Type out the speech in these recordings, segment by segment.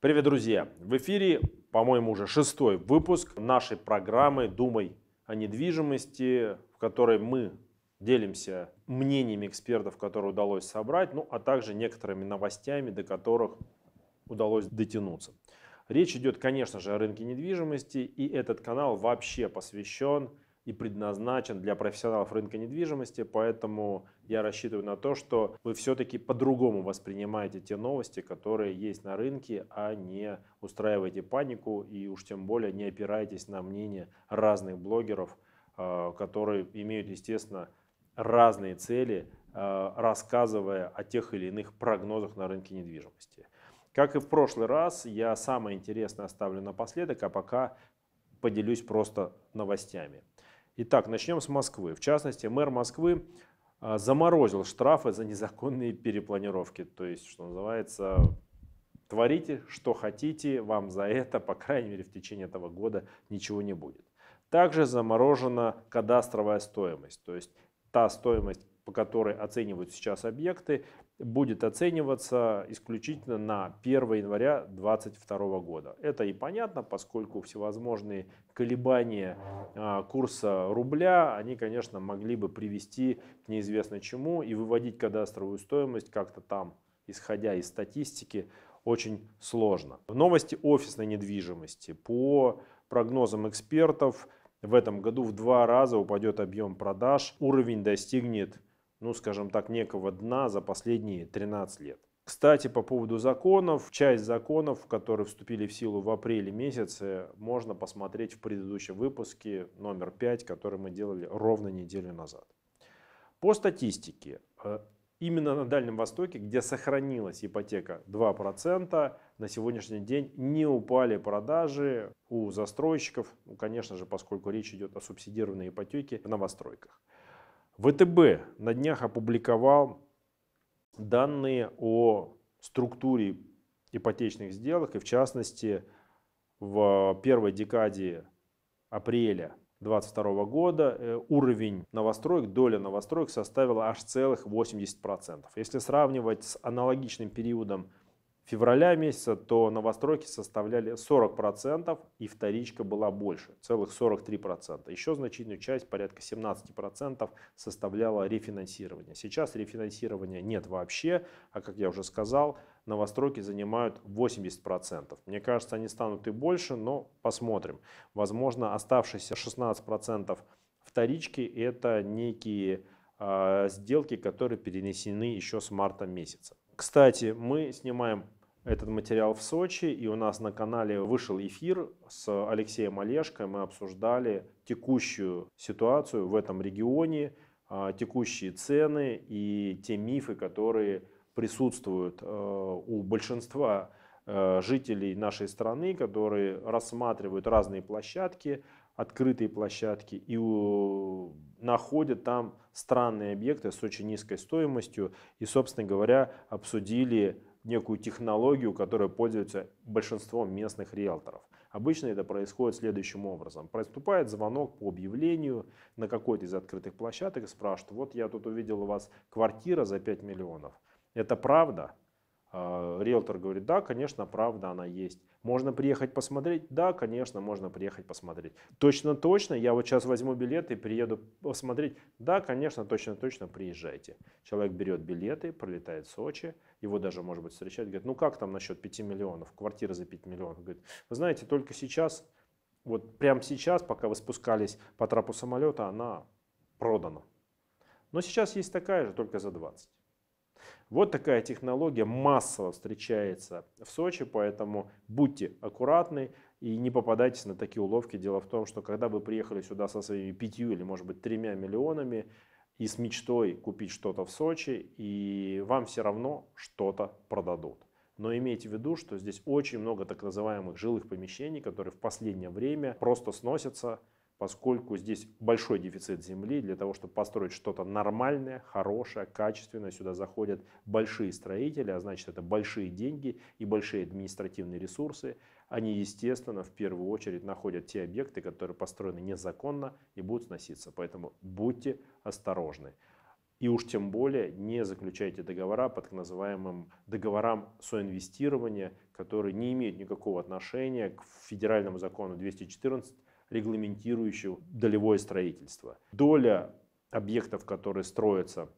Привет, друзья! В эфире, по-моему, уже шестой выпуск нашей программы «Думай о недвижимости», в которой мы делимся мнениями экспертов, которые удалось собрать, ну а также некоторыми новостями, до которых удалось дотянуться. Речь идет, конечно же, о рынке недвижимости, и этот канал вообще посвящен и предназначен для профессионалов рынка недвижимости, поэтому я рассчитываю на то, что вы все-таки по-другому воспринимаете те новости, которые есть на рынке, а не устраиваете панику и уж тем более не опираетесь на мнение разных блогеров, а, которые имеют, естественно, разные цели, а, рассказывая о тех или иных прогнозах на рынке недвижимости. Как и в прошлый раз, я самое интересное оставлю напоследок, а пока поделюсь просто новостями. Итак, начнем с Москвы. В частности, мэр Москвы а, заморозил штрафы за незаконные перепланировки. То есть, что называется, творите, что хотите, вам за это, по крайней мере, в течение этого года ничего не будет. Также заморожена кадастровая стоимость, то есть та стоимость по которой оценивают сейчас объекты, будет оцениваться исключительно на 1 января 2022 года. Это и понятно, поскольку всевозможные колебания а, курса рубля, они, конечно, могли бы привести к неизвестно чему и выводить кадастровую стоимость как-то там, исходя из статистики, очень сложно. В Новости офисной недвижимости. По прогнозам экспертов, в этом году в два раза упадет объем продаж, уровень достигнет ну, скажем так, некого дна за последние 13 лет. Кстати, по поводу законов, часть законов, которые вступили в силу в апреле месяце, можно посмотреть в предыдущем выпуске номер 5, который мы делали ровно неделю назад. По статистике, э, именно на Дальнем Востоке, где сохранилась ипотека 2%, на сегодняшний день не упали продажи у застройщиков, ну, конечно же, поскольку речь идет о субсидированной ипотеке в новостройках. ВТБ на днях опубликовал данные о структуре ипотечных сделок и в частности в первой декаде апреля 2022 года э, уровень новостроек, доля новостроек составила аж целых 80%. Если сравнивать с аналогичным периодом февраля месяца, то новостройки составляли 40% и вторичка была больше, целых 43%. Еще значительную часть, порядка 17%, составляло рефинансирование. Сейчас рефинансирования нет вообще, а как я уже сказал, новостройки занимают 80%. Мне кажется, они станут и больше, но посмотрим. Возможно, оставшиеся 16% вторички – это некие э, сделки, которые перенесены еще с марта месяца. Кстати, мы снимаем этот материал в Сочи, и у нас на канале вышел эфир с Алексеем Олешко. Мы обсуждали текущую ситуацию в этом регионе, а, текущие цены и те мифы, которые присутствуют э, у большинства э, жителей нашей страны, которые рассматривают разные площадки, открытые площадки и находят там странные объекты с очень низкой стоимостью. И, собственно говоря, обсудили некую технологию, которая пользуется большинством местных риэлторов. Обычно это происходит следующим образом. Проступает звонок по объявлению на какой-то из открытых площадок и спрашивает, вот я тут увидел у вас квартира за 5 миллионов. Это правда? А, риэлтор говорит, да, конечно, правда, она есть. Можно приехать посмотреть? Да, конечно, можно приехать посмотреть. Точно-точно, я вот сейчас возьму билеты и приеду посмотреть? Да, конечно, точно-точно приезжайте. Человек берет билеты, пролетает в Сочи, его даже, может быть, встречают, говорит, ну как там насчет 5 миллионов, квартира за 5 миллионов? Говорит, вы знаете, только сейчас, вот прямо сейчас, пока вы спускались по трапу самолета, она продана. Но сейчас есть такая же, только за 20. Вот такая технология массово встречается в Сочи, поэтому будьте аккуратны и не попадайтесь на такие уловки. Дело в том, что когда вы приехали сюда со своими пятью или, может быть, тремя миллионами и с мечтой купить что-то в Сочи, и вам все равно что-то продадут. Но имейте в виду, что здесь очень много так называемых жилых помещений, которые в последнее время просто сносятся, поскольку здесь большой дефицит земли. Для того, чтобы построить что-то нормальное, хорошее, качественное, сюда заходят большие строители, а значит это большие деньги и большие административные ресурсы. Они, естественно, в первую очередь находят те объекты, которые построены незаконно и будут сноситься. Поэтому будьте осторожны. И уж тем более не заключайте договора под так называемым договорам соинвестирования, которые не имеют никакого отношения к федеральному закону 214 регламентирующих долевое строительство. Доля объектов, которые строятся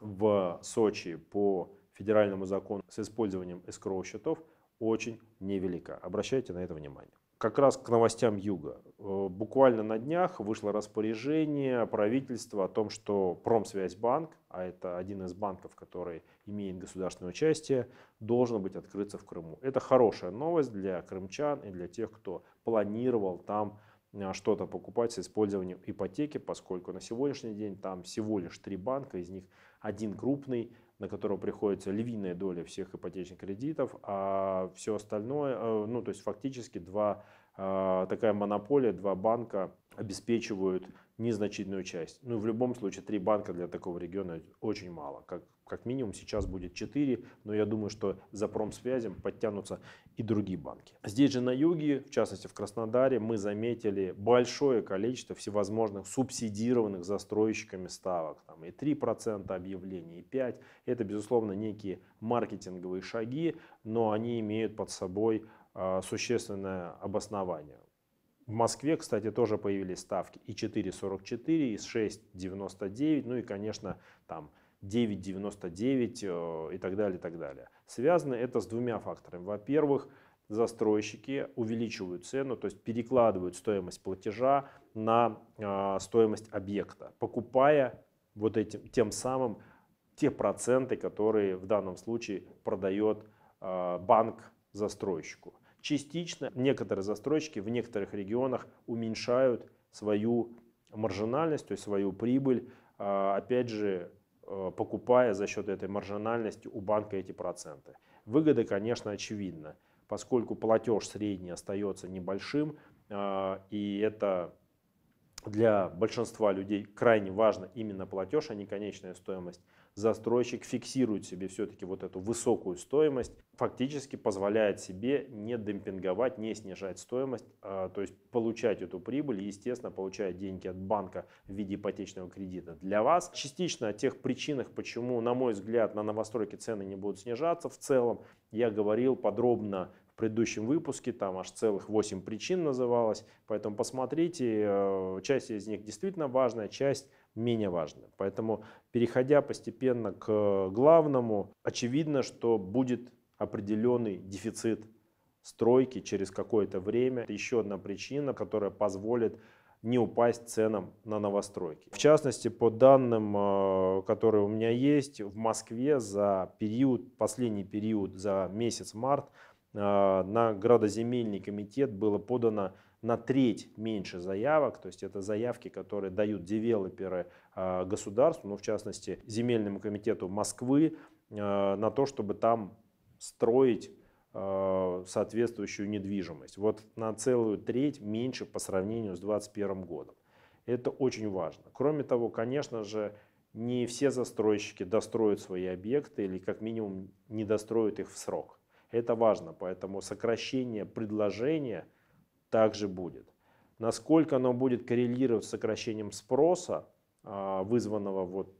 в Сочи по федеральному закону с использованием эскроу счетов, очень невелика. Обращайте на это внимание как раз к новостям Юга. Э, буквально на днях вышло распоряжение правительства о том, что Промсвязьбанк, а это один из банков, который имеет государственное участие, должен быть открыться в Крыму. Это хорошая новость для крымчан и для тех, кто планировал там э, что-то покупать с использованием ипотеки, поскольку на сегодняшний день там всего лишь три банка, из них один крупный – на которого приходится львиная доля всех ипотечных кредитов, а все остальное, э, ну то есть фактически два, э, такая монополия, два банка обеспечивают незначительную часть. Ну в любом случае три банка для такого региона очень мало, как как минимум сейчас будет 4, но я думаю, что за промсвязем подтянутся и другие банки. Здесь же на юге, в частности в Краснодаре, мы заметили большое количество всевозможных субсидированных застройщиками ставок. Там и 3% объявлений, и 5%. Это, безусловно, некие маркетинговые шаги, но они имеют под собой а, существенное обоснование. В Москве, кстати, тоже появились ставки и 4,44, и 6,99, ну и, конечно, там 9,99 э, и так далее, и так далее. Связано это с двумя факторами. Во-первых, застройщики увеличивают цену, то есть перекладывают стоимость платежа на э, стоимость объекта, покупая вот этим, тем самым те проценты, которые в данном случае продает э, банк застройщику. Частично некоторые застройщики в некоторых регионах уменьшают свою маржинальность, то есть свою прибыль, э, опять же, Э, покупая за счет этой маржинальности у банка эти проценты. Выгода, конечно, очевидна, поскольку платеж средний остается небольшим, э, и это для большинства людей крайне важно именно платеж, а не конечная стоимость застройщик фиксирует себе все-таки вот эту высокую стоимость, фактически позволяет себе не демпинговать, не снижать стоимость, а, то есть получать эту прибыль, естественно, получая деньги от банка в виде ипотечного кредита. Для вас частично о тех причинах, почему, на мой взгляд, на новостройке цены не будут снижаться в целом, я говорил подробно в предыдущем выпуске, там аж целых 8 причин называлось, поэтому посмотрите, э, часть из них действительно важная, часть менее важны. Поэтому, переходя постепенно к э, главному, очевидно, что будет определенный дефицит стройки через какое-то время. Это еще одна причина, которая позволит не упасть ценам на новостройки. В частности, по данным, э, которые у меня есть, в Москве за период, последний период, за месяц март а, на градоземельный комитет было подано на треть меньше заявок, то есть это заявки, которые дают девелоперы а, государству, ну в частности земельному комитету Москвы, а, на то, чтобы там строить соответствующую недвижимость. Вот на целую треть меньше по сравнению с 2021 годом. Это очень важно. Кроме того, конечно же, не все застройщики достроят свои объекты или как минимум не достроят их в срок. Это важно, поэтому сокращение предложения также будет. Насколько оно будет коррелировать с сокращением спроса, а, вызванного вот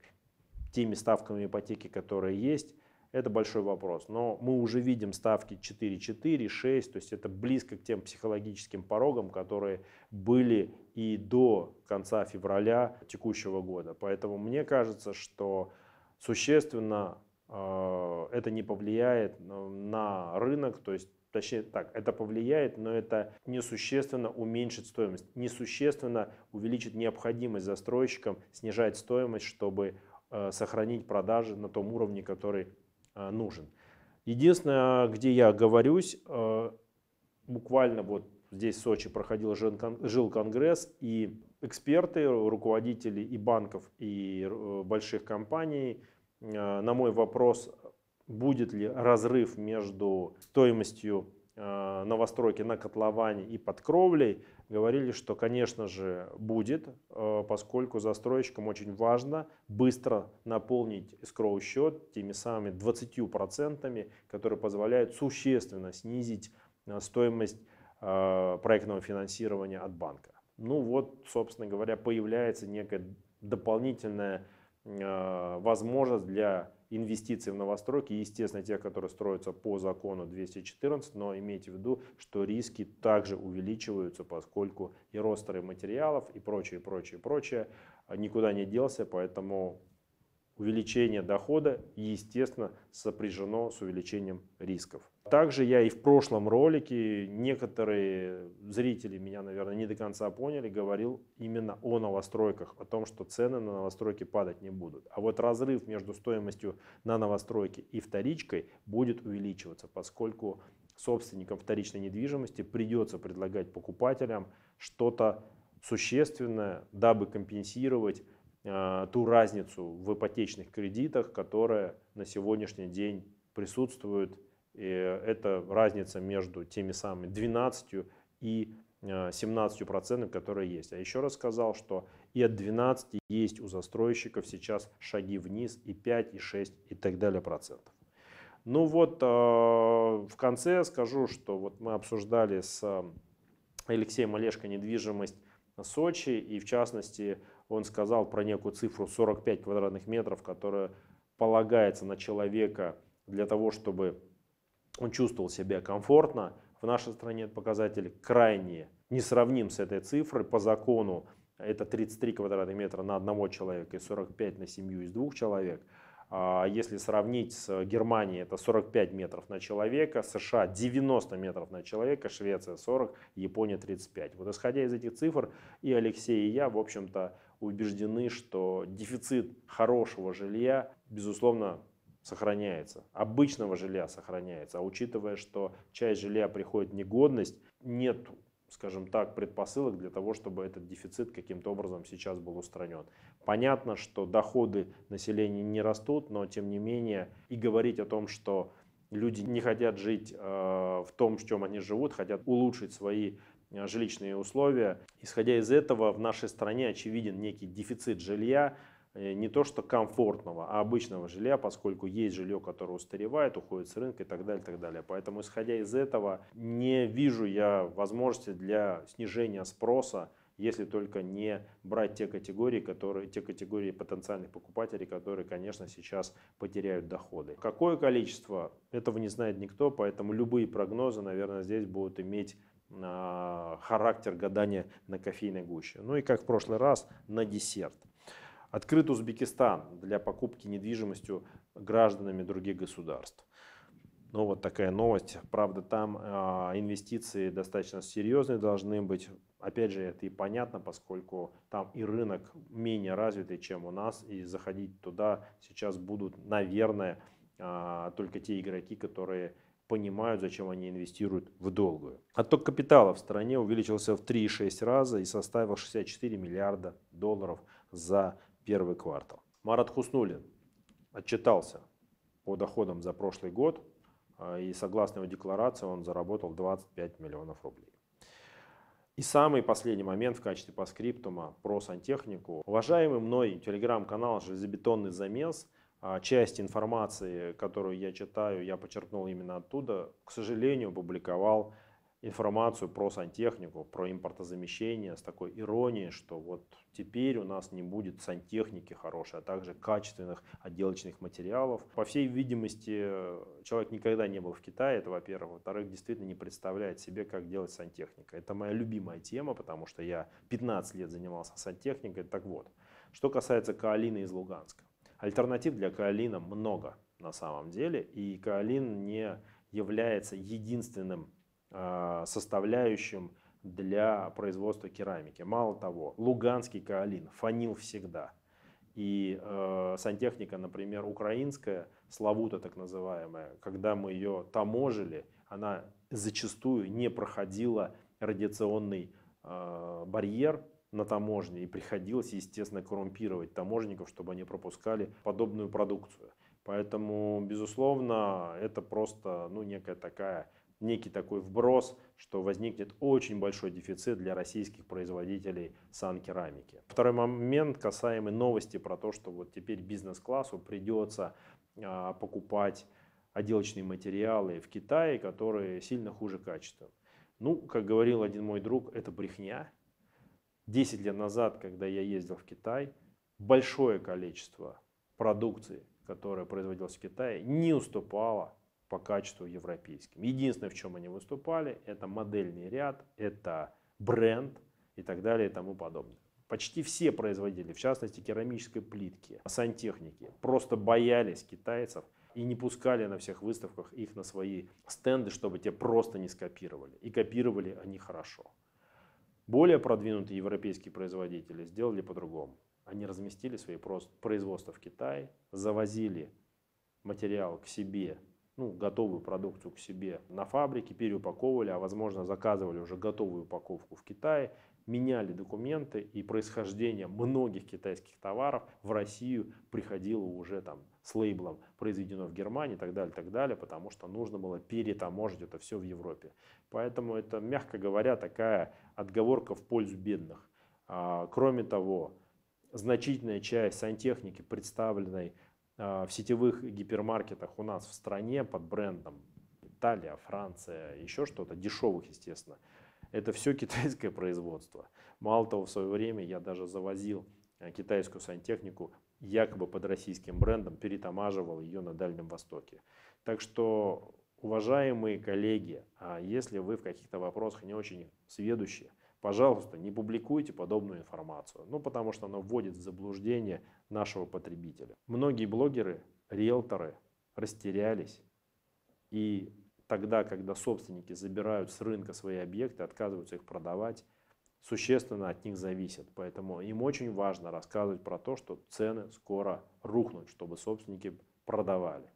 теми ставками ипотеки, которые есть, это большой вопрос. Но мы уже видим ставки 4,4, 6, то есть это близко к тем психологическим порогам, которые были и до конца февраля текущего года. Поэтому мне кажется, что существенно Э, это не повлияет на рынок, то есть Точнее так, это повлияет, но это несущественно уменьшит стоимость, несущественно увеличит необходимость застройщикам снижать стоимость, чтобы э, сохранить продажи на том уровне, который э, нужен. Единственное, где я говорюсь, буквально вот здесь в Сочи проходил жил конгресс, и эксперты, руководители и банков, и больших компаний – Э, на мой вопрос, будет ли разрыв между стоимостью э, новостройки на котловане и под кровлей, говорили, что, конечно же, будет, э, поскольку застройщикам очень важно быстро наполнить скроу счет теми самыми 20%, которые позволяют существенно снизить стоимость проектного финансирования от банка. Ну вот, собственно говоря, появляется некая дополнительная а, возможность для инвестиций в новостройки, естественно, тех, которые строятся по закону 214, но имейте в виду, что риски также увеличиваются, поскольку и рост материалов, и прочее, прочее, прочее а, никуда не делся, поэтому увеличение дохода, естественно, сопряжено с увеличением рисков. Также я и в прошлом ролике, некоторые зрители меня, наверное, не до конца поняли, говорил именно о новостройках, о том, что цены на новостройки падать не будут. А вот разрыв между стоимостью на новостройке и вторичкой будет увеличиваться, поскольку собственникам вторичной недвижимости придется предлагать покупателям что-то существенное, дабы компенсировать Э, ту разницу в ипотечных кредитах, которая на сегодняшний день присутствует. И это разница между теми самыми 12 и 17 э, процентами, которые есть. А еще раз сказал, что и от 12 есть у застройщиков сейчас шаги вниз и 5, и 6 и так далее процентов. Ну вот э, в конце скажу, что вот мы обсуждали с Алексеем Олешко недвижимость Сочи и в частности он сказал про некую цифру 45 квадратных метров, которая полагается на человека для того, чтобы он чувствовал себя комфортно. В нашей стране этот показатель крайне несравним с этой цифрой. По закону это 33 квадратных метра на одного человека и 45 на семью из двух человек. А если сравнить с Германией, это 45 метров на человека, США 90 метров на человека, Швеция 40, Япония 35. Вот исходя из этих цифр и Алексей, и я, в общем-то, убеждены, что дефицит хорошего жилья, безусловно, сохраняется. Обычного жилья сохраняется. А учитывая, что часть жилья приходит в негодность, нет скажем так, предпосылок для того, чтобы этот дефицит каким-то образом сейчас был устранен. Понятно, что доходы населения не растут, но тем не менее и говорить о том, что люди не хотят жить э, в том, в чем они живут, хотят улучшить свои Э, жилищные условия. Исходя из этого, в нашей стране очевиден некий дефицит жилья, э, не то что комфортного, а обычного жилья, поскольку есть жилье, которое устаревает, уходит с рынка и так далее, и так далее. Поэтому, исходя из этого, не вижу я возможности для снижения спроса, если только не брать те категории, которые, те категории потенциальных покупателей, которые, конечно, сейчас потеряют доходы. Какое количество, этого не знает никто, поэтому любые прогнозы, наверное, здесь будут иметь а, характер гадания на кофейной гуще. Ну и как в прошлый раз, на десерт. Открыт Узбекистан для покупки недвижимостью гражданами других государств. Ну вот такая новость. Правда, там э, инвестиции достаточно серьезные должны быть. Опять же, это и понятно, поскольку там и рынок менее развитый, чем у нас. И заходить туда сейчас будут, наверное, э, только те игроки, которые понимают, зачем они инвестируют в долгую. Отток капитала в стране увеличился в 3,6 раза и составил 64 миллиарда долларов за первый квартал. Марат Хуснулин отчитался по доходам за прошлый год, а, и согласно его декларации он заработал 25 миллионов рублей. И самый последний момент в качестве паскриптума про сантехнику. Уважаемый мной телеграм-канал «Железобетонный замес» А, часть информации, которую я читаю, я почерпнул именно оттуда. К сожалению, публиковал информацию про сантехнику, про импортозамещение с такой иронией, что вот теперь у нас не будет сантехники хорошей, а также качественных отделочных материалов. По всей видимости, человек никогда не был в Китае, это во-первых. Во-вторых, действительно не представляет себе, как делать сантехника. Это моя любимая тема, потому что я 15 лет занимался сантехникой. Так вот, что касается каолины из Луганска. Альтернатив для каолина много на самом деле, и каолин не является единственным а, составляющим для производства керамики. Мало того, луганский каолин фанил всегда. И э, сантехника, например, украинская, славута так называемая, когда мы ее таможили, она зачастую не проходила радиационный э, барьер, на таможне. И приходилось, естественно, коррумпировать таможенников, чтобы они пропускали подобную продукцию. Поэтому, безусловно, это просто ну, некая такая некий такой вброс, что возникнет очень большой дефицит для российских производителей санкерамики. Второй момент касаемый новости про то, что вот теперь бизнес-классу придется а, покупать отделочные материалы в Китае, которые сильно хуже качества. Ну, как говорил один мой друг, это брехня. 10 лет назад, когда я ездил в Китай, большое количество продукции, которая производилась в Китае, не уступала по качеству европейским. Единственное, в чем они выступали, это модельный ряд, это бренд и так далее и тому подобное. Почти все производители, в частности керамической плитки, сантехники, просто боялись китайцев и не пускали на всех выставках их на свои стенды, чтобы те просто не скопировали. И копировали они хорошо. Более продвинутые европейские производители сделали по-другому. Они разместили свои производства в Китае, завозили материал к себе, ну, готовую продукцию к себе на фабрике, переупаковывали, а возможно заказывали уже готовую упаковку в Китае меняли документы, и происхождение многих китайских товаров в Россию приходило уже там с лейблом «произведено в Германии» и так далее, так далее, потому что нужно было перетаможить это все в Европе. Поэтому это, мягко говоря, такая отговорка в пользу бедных. А, кроме того, значительная часть сантехники, представленной а, в сетевых гипермаркетах у нас в стране под брендом Италия, Франция, еще что-то, дешевых, естественно – это все китайское производство. Мало того, в свое время я даже завозил э, китайскую сантехнику якобы под российским брендом, перетамаживал ее на Дальнем Востоке. Так что, уважаемые коллеги, а если вы в каких-то вопросах не очень сведущие, пожалуйста, не публикуйте подобную информацию, ну потому что она вводит в заблуждение нашего потребителя. Многие блогеры, риэлторы растерялись и тогда, когда собственники забирают с рынка свои объекты, отказываются их продавать, существенно от них зависит, Поэтому им очень важно рассказывать про то, что цены скоро рухнут, чтобы собственники продавали.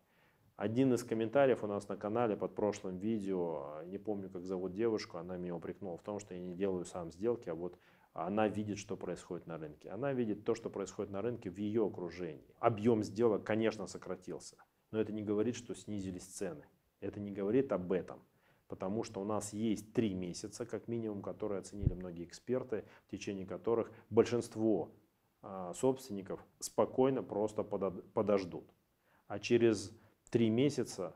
Один из комментариев у нас на канале под прошлым видео, не помню, как зовут девушку, она меня упрекнула в том, что я не делаю сам сделки, а вот она видит, что происходит на рынке. Она видит то, что происходит на рынке в ее окружении. Объем сделок, конечно, сократился, но это не говорит, что снизились цены это не говорит об этом. Потому что у нас есть три месяца, как минимум, которые оценили многие эксперты, в течение которых большинство а, собственников спокойно просто подождут. А через три месяца,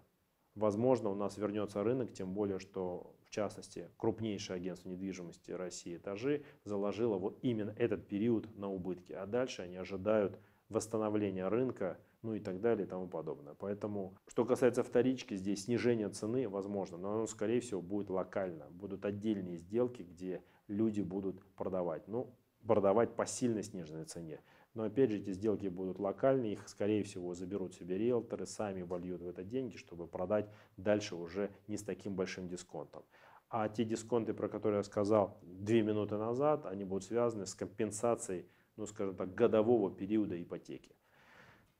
возможно, у нас вернется рынок, тем более, что в частности крупнейшее агентство недвижимости России «Этажи» заложило вот именно этот период на убытки. А дальше они ожидают восстановления рынка, ну и так далее и тому подобное. Поэтому, что касается вторички, здесь снижение цены возможно, но оно, скорее всего, будет локально. Будут отдельные сделки, где люди будут продавать. Ну, продавать по сильно сниженной цене. Но опять же, эти сделки будут локальные, их, скорее всего, заберут себе риэлторы, сами вольют в это деньги, чтобы продать дальше уже не с таким большим дисконтом. А те дисконты, про которые я сказал две минуты назад, они будут связаны с компенсацией, ну, скажем так, годового периода ипотеки.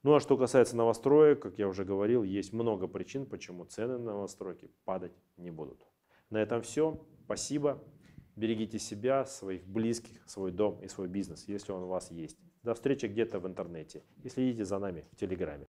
Ну а что касается новостроек, как я уже говорил, есть много причин, почему цены на новостройки падать не будут. На этом все. Спасибо. Берегите себя, своих близких, свой дом и свой бизнес, если он у вас есть. До встречи где-то в интернете и следите за нами в Телеграме.